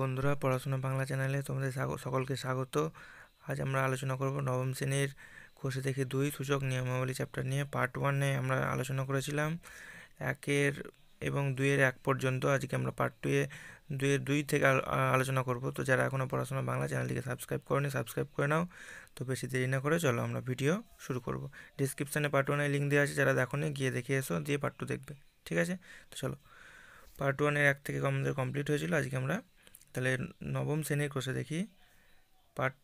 বন্ধুরা পড়াশোনা বাংলা চ্যানেলে তোমাদের সকলকে স্বাগত আজ আমরা আলোচনা করব নবম শ্রেণীর খোসে থেকে দুই সূচক নিয়মাবলী চ্যাপ্টার নিয়ে পার্ট ওয়ানে আমরা আলোচনা করেছিলাম একের এবং দুইয়ের এক পর্যন্ত আজকে আমরা পার্ট টুয়ে দুইয়ের দুই থেকে আলোচনা করব তো যারা এখনও পড়াশোনা বাংলা চ্যানেলটিকে সাবস্ক্রাইব করেনি সাবস্ক্রাইব করে নাও তো বেশি দেরি না করে চলো আমরা ভিডিও শুরু করব ডিসক্রিপশানে পার্ট ওয়ানের লিঙ্ক দেওয়া আছে যারা দেখো গিয়ে দেখে এসো দিয়ে পার্ট টু দেখবে ঠিক আছে তো চলো পার্ট ওয়ানের এক থেকে আমাদের কমপ্লিট হয়েছিল আজকে আমরা তাহলে নবম শ্রেণীর কোর্সে দেখি পার্ট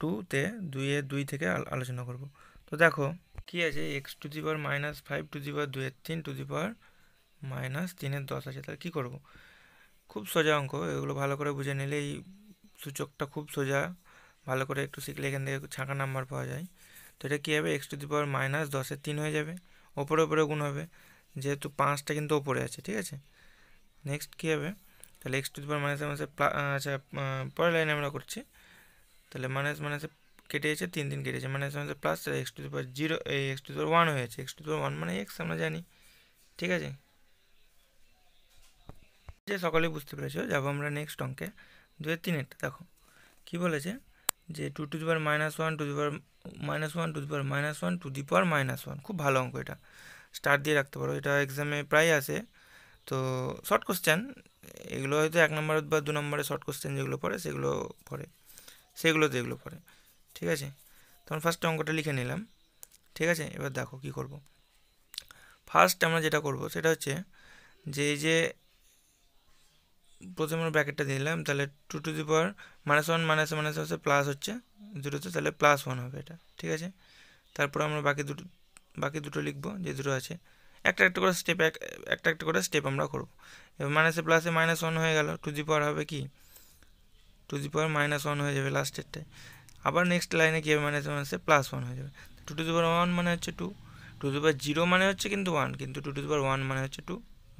টুতে দুইয়ে দুই থেকে আলোচনা করব তো দেখো কি আছে x to the power minus five to the power দুয়ের তিন টু দি পাওয়ার মাইনাস তিনের দশ আছে তাহলে কী করবো খুব সোজা অঙ্ক এগুলো ভালো করে বুঝে নিলে এই সূচকটা খুব সোজা ভালো করে একটু শিখলে এখান থেকে ছাঁকা নাম্বার পাওয়া যায় তো এটা কী হবে x to the power minus দশের তিন হয়ে যাবে ওপরে ওপরে গুণ হবে যেহেতু পাঁচটা কিন্তু ওপরে আছে ঠিক আছে নেক্সট কী হবে তাহলে x to the power minus minus আচ্ছা পরের লাইনে আমরা করছি তাহলে মাইনাস মাইনাস কেটে গেছে তিন দিন কেটেছে minus minus plus x to the power zero এই x to the power one হয়েছে x to the power one মানে এক্স আমরা জানি ঠিক আছে যে সকলেই বুঝতে পেরেছো যাবো আমরা নেক্সট অঙ্কে তিন একটা দেখো কি বলেছে যে two to the power minus one to the power minus one to the power minus one to the power minus one খুব ভালো অঙ্ক এটা স্টার দিয়ে রাখতে পারো এটা এক্সামে প্রায় আসে তো শর্ট কোশ্চেন এগুলো হয়তো এক নম্বর বা দু নম্বরে শর্ট কোশ্চেন যেগুলো পড়ে সেগুলো পড়ে সেগুলো এগুলো পড়ে ঠিক আছে তখন ফার্স্ট অঙ্কটা লিখে নিলাম ঠিক আছে এবার দেখো কি করব। ফার্স্ট আমরা যেটা করব সেটা হচ্ছে যে এই যে প্রথমে আমরা ব্র্যাকেটটা দিলাম তাহলে two to the power minus one minus minus হচ্ছে প্লাস হচ্ছে দুটোতে তাহলে প্লাস ওয়ান হবে এটা ঠিক আছে তারপর আমরা বাকি দুটো বাকি দুটো লিখব যে দুটো আছে একটা একটা করে স্টেপ এক একটা একটা করে স্টেপ আমরা করব এবার মাইনাসে প্লাসে মাইনাস ওয়ান হয়ে গেল টু জি পাওয়ার হবে কি two the power minus one হয়ে যাবে লাস্টেরটায় আবার নেক্সট লাইনে কী হবে মাইনাসে মাইনাসে প্লাস ওয়ান হয়ে যাবে two to the power one মানে হচ্ছে two to the power zero মানে হচ্ছে কিন্তু ওয়ান কিন্তু two to the power one মানে হচ্ছে টু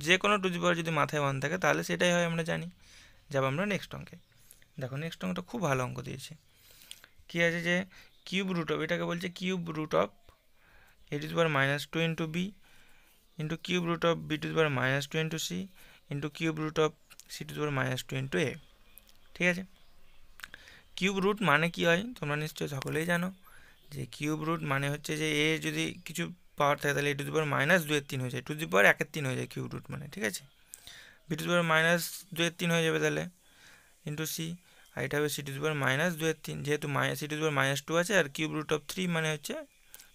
যে কোনো টু জি পাওয়ার যদি মাথায় ওয়ান থাকে তাহলে সেটাই হয় আমরা জানি যাব আমরা নেক্সট অঙ্কে দেখো নেক্সট অঙ্কটা খুব ভালো অঙ্ক দিয়েছে কী আছে যে কিউব রুট অফ এটাকে বলছে cube root of A to the power minus two into B into cube root of B to the power minus two into C into cube root of C to the power minus two into A ঠিক আছে cube root মানে কি হয় তোমরা নিশ্চয়ই সকলেই জানো যে কিউব রুট মানে হচ্ছে যে এ যদি কিছু পাওয়ার থাকে তাহলে এ টু দি পাওয়ার মাইনাস দুয়ের তিন হয়ে যায় টু দি পাওয়ার একের তিন হয়ে যায় কিউব রুট মানে ঠিক আছে B to the power minus দুয়ের তিন হয়ে যাবে তাহলে ইন্টু সি আর এটা হবে সি টু দু পাওয়ার মাইনাস দুয়ের তিন যেহেতু মাই C to the power minus two আছে আর কিউব রুট অফ থ্রি মানে হচ্ছে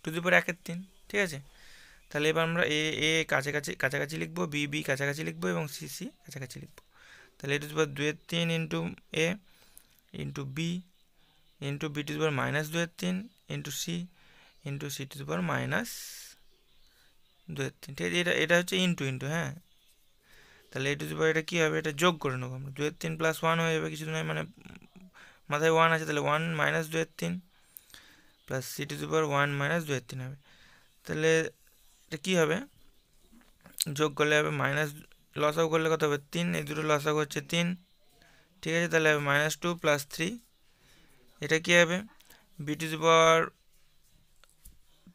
টু দি পাওয়ার একের তিন ঠিক আছে তাহলে এবার আমরা এ এ কাছাকাছি কাছাকাছি লিখব বি বি কাছাকাছি লিখবো এবং সি সি কাছাকাছি লিখবো তাহলে এ টু দুয়ের তিন into A into B into B to power minus দুয়ের তিন into C into C to power minus দুয়ের তিন ঠিক আছে এটা এটা হচ্ছে ইন্টু ইন্টু হ্যাঁ তাহলে এ টু পাওয়ার এটা কী হবে এটা যোগ করে নেবো আমরা দুয়ের তিন প্লাস ওয়ান হয়ে যাবে কিছু নয় মানে মাথায় ওয়ান আছে তাহলে ওয়ান মাইনাস দুয়ের তিন plus C to power one minus দুয়ের তিন হবে তাহলে এটা কী হবে যোগ করলে হবে মাইনাস লস লসাও করলে কত হবে তিন এই দুটো লসাও হচ্ছে তিন ঠিক আছে তাহলে হবে মাইনাস টু প্লাস থ্রি এটা কী হবে বি বার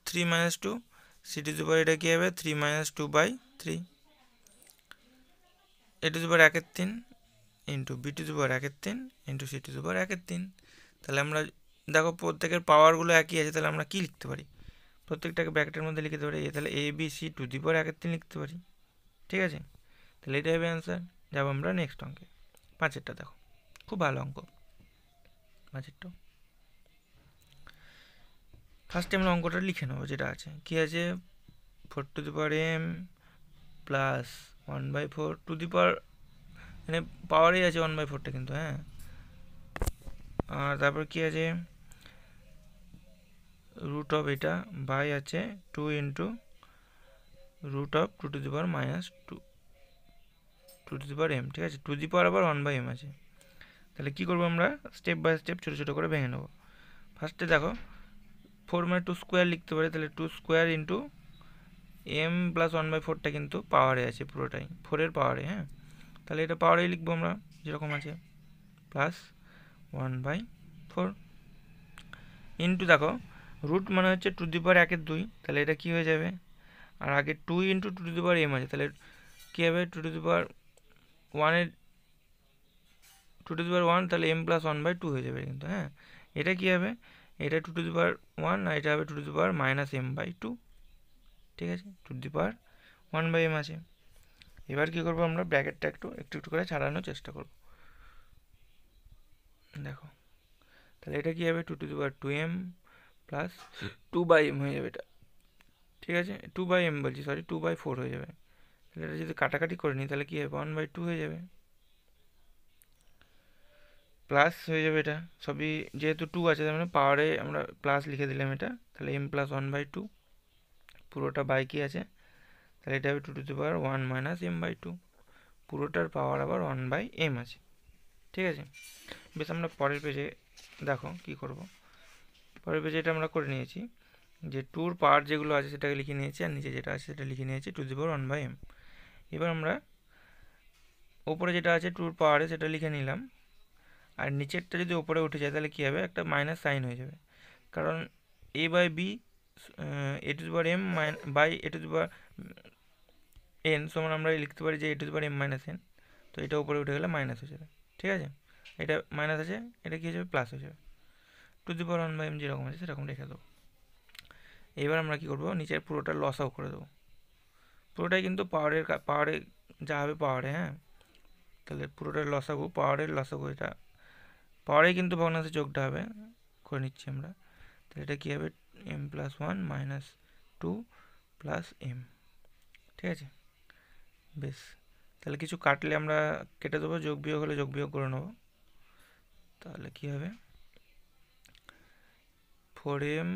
থ্রি মাইনাস টু সিটিজ টু এটা কী হবে three minus two by three A to the একের তিন ইন্টু বি টু একের তিন ইন্টু সিটিজ টু একের তিন তাহলে আমরা দেখো প্রত্যেকের পাওয়ারগুলো একই আছে তাহলে আমরা কী লিখতে পারি প্রত্যেকটাকে ব্র্যাকেটের মধ্যে লিখতে পারি তাহলে A B C to the পর একের তিন লিখতে পারি ঠিক আছে তাহলে এটাই হবে অ্যান্সার যাবো আমরা নেক্সট অঙ্কে পাঁচেরটা দেখো খুব ভালো অঙ্ক পাঁচেরটা ফার্স্টে আমরা অঙ্কটা লিখে নেবো যেটা আছে কী আছে four to the power M plus one by four to the power মানে পাওয়ারই আছে ওয়ান বাই ফোরটা কিন্তু হ্যাঁ আর তারপর কী আছে রুট অফ এটা বাই আছে two into root of two to the power minus two two to the power M ঠিক আছে টু দি পাওয়ার আবার ওয়ান বাই এম আছে তাহলে কী করবো আমরা স্টেপ বাই স্টেপ ছোটো ছোটো করে ভেঙে নেব ফার্স্টে দেখো ফোর মানে টু স্কোয়ার লিখতে পারি তাহলে two square into M plus one by ফোরটা কিন্তু পাওয়ারে আছে পুরোটাই ফোরের পাওয়ারে হ্যাঁ তাহলে এটা পাওয়ারেই লিখবো আমরা যেরকম আছে plus one by four into দেখো রুট মানে হচ্ছে টু দি পাওয়ার একের দুই তাহলে এটা কি হয়ে যাবে আর আগে two into two to the power M আছে তাহলে কী হবে টু টু দি পাওয়ার ওয়ানের two to the power one তাহলে M plus one by two হয়ে যাবে কিন্তু হ্যাঁ এটা কী হবে এটা two to the power one আর এটা হবে two to the power minus M by two ঠিক আছে to the power one by M আছে এবার কী করবো আমরা ব্র্যাকেটটা একটু একটু একটু করে ছাড়ানোর চেষ্টা করব দেখো তাহলে এটা কী হবে two to the power two M plus two by M হয়ে যাবে এটা ঠিক আছে টু বাই এম বলছি সরি টু বাই ফোর হয়ে যাবে তাহলে এটা যদি কাটাকাটি করে নিই তাহলে কী হবে ওয়ান বাই টু হয়ে যাবে প্লাস হয়ে যাবে এটা সবই যেহেতু টু আছে তার মানে পাওয়ারে আমরা প্লাস লিখে দিলাম এটা তাহলে M plus one by two পুরোটা বাইকই আছে তাহলে এটা হবে two two power one minus M by two পুরোটার পাওয়ার আবার ওয়ান বাই এম আছে ঠিক আছে বেশ আমরা পরের পেজে দেখো কী করবো পরের পেজে এটা আমরা করে নিয়েছি যে টুর পার যেগুলো আছে সেটাকে লিখে নিয়েছি আর নিচে যেটা আছে সেটা লিখে নিয়েছি to the one by M এবার আমরা ওপরে যেটা আছে টুর পাওয়ারে সেটা লিখে নিলাম আর নিচেরটা যদি ওপরে উঠে যায় তাহলে কী হবে একটা মাইনাস সাইন হয়ে যাবে কারণ A by B A to power M মাইন by A to power N সমান আমরা লিখতে পারি যে A to power M minus N তো এটা উপরে উঠে গেলে মাইনাস হয়ে যাবে ঠিক আছে এটা মাইনাস আছে এটা কী হয়ে যাবে প্লাস হয়ে যাবে to the power one by M যেরকম আছে সেরকম রেখে দেবো এবার আমরা কী করবো নিচের পুরোটা লস আউট করে দেবো পুরোটাই কিন্তু পাওয়ারের পাওয়ারে যা হবে পাওয়ারে হ্যাঁ তাহলে পুরোটা লসাগু পাওয়ারের লসাগু এটা পাওয়ারে কিন্তু ভগ্নাংশে যোগটা হবে করে নিচ্ছি আমরা তাহলে এটা কী হবে M plus one minus two plus M ঠিক আছে বেশ তাহলে কিছু কাটলে আমরা কেটে দেবো যোগ বিয়োগ হলে যোগ বিয়োগ করে নেবো তাহলে কী হবে ফোর এম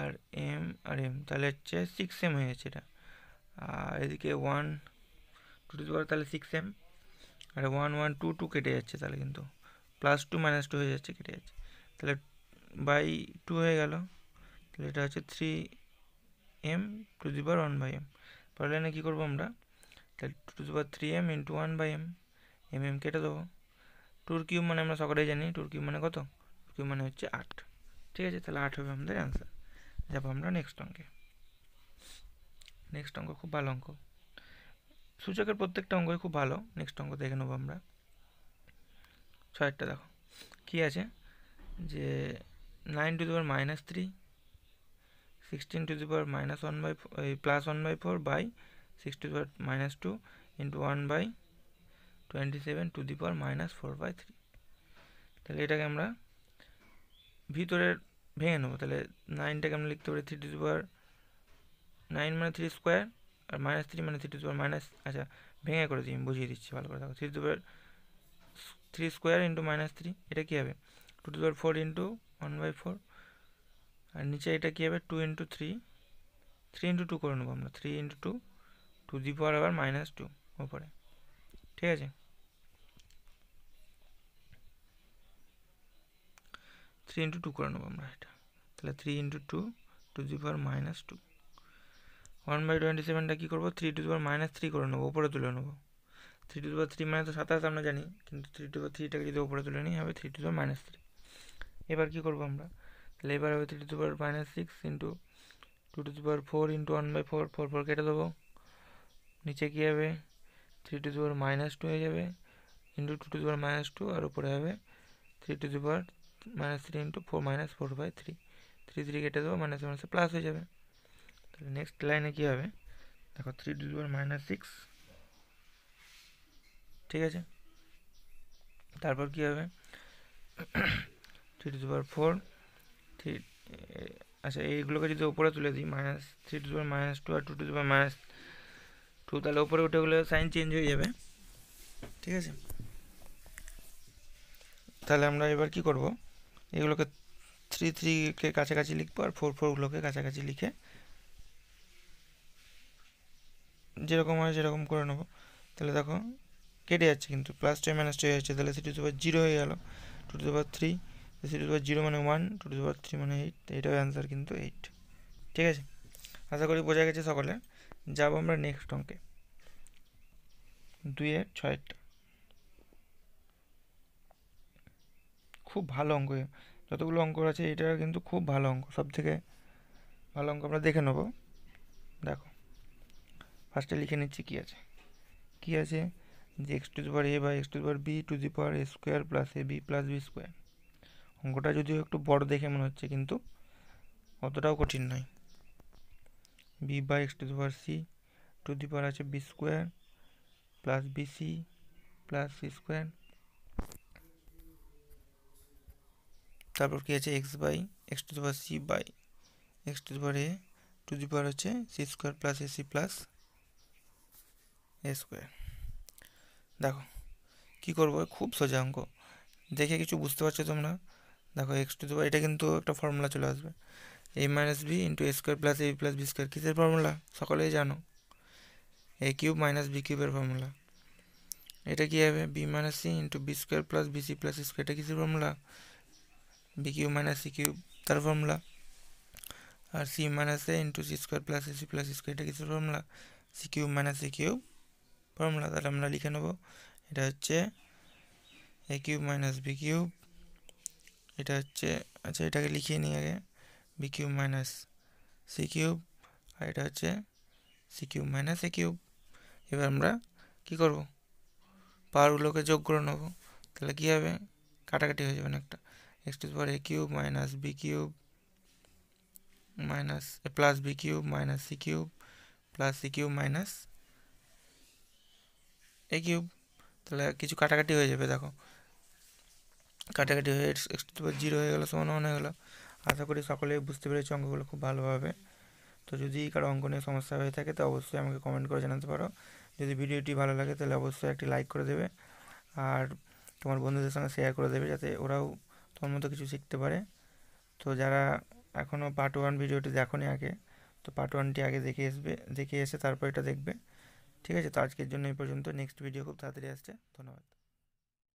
আর এম আর এম তাহলে হচ্ছে সিক্স এম হয়ে যাচ্ছে এটা আর এদিকে ওয়ান টু টু পাওয়ার তাহলে সিক্স এম আর ওয়ান ওয়ান টু টু কেটে যাচ্ছে তাহলে কিন্তু প্লাস টু মাইনাস টু হয়ে যাচ্ছে কেটে যাচ্ছে তাহলে বাই টু হয়ে গেল তাহলে এটা হচ্ছে three M to the power one by M পারলে না কী করবো আমরা তাহলে two two per three M into one by M M M কেটে দেবো টুর কিউব মানে আমরা সকলেই জানি টুর কিউব মানে কত টুর কিউব মানে হচ্ছে আট ঠিক আছে তাহলে আট হবে আমাদের অ্যান্সার যাবো আমরা নেক্সট অঙ্কে নেক্সট অঙ্ক খুব ভালো অঙ্ক সূচকের প্রত্যেকটা অঙ্কই খুব ভালো নেক্সট অঙ্ক দেখে নেবো আমরা ছয়টা দেখো কি আছে যে nine to the power minus three sixteen to the power minus one by plus one by four by six to the power minus two into one by twenty seven to the power minus four by three তাহলে এটাকে আমরা ভিতরের ভেঙে নেবো তাহলে নাইনটাকে আমরা লিখতে পারি থ্রি টু পাওয়ার নাইন মানে থ্রি স্কোয়ার আর মাইনাস থ্রি মানে থ্রি টু পাওয়ার মাইনাস আচ্ছা ভেঙে করে দিই বুঝিয়ে দিচ্ছি ভালো করে দেখো three two power three square into minus three এটা কী হবে two two power four into one by four আর নিচে এটা কী হবে two into three three into two করে নেবো আমরা three into two to the power আবার মাইনাস টু ওপরে ঠিক আছে থ্রি ইন্টু টু করে নেবো আমরা এটা তাহলে three into two to the power minus two one by twenty সেভেনটা কী করবো three to the power minus three করে নেবো ওপরে তুলে নেবো three to the power three minus তো সাতাশ আমরা জানি কিন্তু থ্রি টু পাওয়ার থ্রিটাকে যদি ওপরে তুলে নিই হবে three to the power minus three এবার কী করবো আমরা তাহলে এবার হবে three to the power minus six into two to the power four into one by four four four কেটে দেবো নিচে কী হবে three to the power minus two হয়ে যাবে into two to the power minus two আর উপরে হবে three to the power minus three into four minus four by three three three কেটে দেবো মাইনাস মাইনাসে প্লাস হয়ে যাবে তাহলে নেক্সট লাইনে কী হবে দেখো three two power minus six ঠিক আছে তারপর কী হবে three two power four three আচ্ছা এইগুলোকে যদি ওপরে তুলে দিই minus three two power minus two আর two two power minus two তাহলে ওপরে উঠে গেলে সাইন চেঞ্জ হয়ে যাবে ঠিক আছে তাহলে আমরা এবার কি করবো এগুলোকে থ্রি থ্রিকে কাছাকাছি লিখবো আর ফোর ফোরগুলোকে কাছাকাছি লিখে যেরকম হয় যেরকম করে নেবো তাহলে দেখো কেটে যাচ্ছে কিন্তু প্লাস টু মাইনাস টু হয়ে যাচ্ছে তাহলে সিটি টু জিরো হয়ে গেল টু টু পার থ্রি থ্রি টু জিরো মানে ওয়ান টু টু পার থ্রি মানে এইট এটাও অ্যান্সার কিন্তু এইট ঠিক আছে আশা করি বোঝা গেছে সকলে যাবো আমরা নেক্সট অঙ্কে দুইয়ের ছয়টা খুব ভালো অঙ্ক যতগুলো অঙ্ক আছে এটা কিন্তু খুব ভালো অঙ্ক সব থেকে ভালো অঙ্ক আমরা দেখে নেব দেখো ফার্স্টে লিখে নিচ্ছি কী আছে কী আছে যে x to the power a বা x to the power b to the power a square plus a b plus b square অঙ্কটা যদিও একটু বড় দেখে মনে হচ্ছে কিন্তু অতটাও কঠিন নয় বি বা x to the power c to the power আছে b square plus b c plus c square তারপর কী আছে x by x to the power c by x to the power a to the power হচ্ছে c square plus a c plus a square দেখো কি করবো খুব সোজা অঙ্ক দেখে কিছু বুঝতে পারছো তোমরা দেখো এক্স টু দি পাওয়ার এটা কিন্তু একটা ফর্মুলা চলে আসবে a minus b into a square plus a plus b square কিসের ফর্মুলা সকলেই জানো এ কিউব মাইনাস বি কিউবের ফর্মুলা এটা কী হবে b minus c into b square plus b c plus square এটা কিসের formula b cube minus c cube তার ফর্মুলা আর c minus a into c square plus c plus square এটা কিছু formula c cube minus c cube formula তাহলে আমরা লিখে নেব এটা হচ্ছে a cube minus b cube এটা হচ্ছে আচ্ছা এটাকে লিখিয়ে নিই আগে b cube minus c cube আর এটা হচ্ছে c cube minus a cube এবার আমরা কি করব পাওয়ারগুলোকে যোগ করে নেবো তাহলে কী হবে কাটাকাটি হয়ে যাবে অনেকটা x to the power a cube minus b cube minus plus b cube minus c cube plus c cube minus a cube তাহলে কিছু কাটাকাটি হয়ে যাবে দেখো কাটাকাটি হয়ে এক্স টু জিরো হয়ে গেলো সমান হয়ে গেলো আশা করি সকলেই বুঝতে পেরেছি অঙ্কগুলো খুব ভালোভাবে তো যদি কারো অঙ্ক নিয়ে সমস্যা হয়ে থাকে তো অবশ্যই আমাকে কমেন্ট করে জানাতে পারো যদি ভিডিওটি ভালো লাগে তাহলে অবশ্যই একটি লাইক করে দেবে আর তোমার বন্ধুদের সঙ্গে শেয়ার করে দেবে যাতে ওরাও তোর মতো কিছু শিখতে পারে তো যারা এখনও পার্ট ওয়ান ভিডিওটি দেখনি আগে তো পার্ট ওয়ানটি আগে দেখে আসবে দেখে এসে তারপর এটা দেখবে ঠিক আছে তো আজকের জন্য এই পর্যন্ত নেক্সট ভিডিও খুব তাড়াতাড়ি আসছে ধন্যবাদ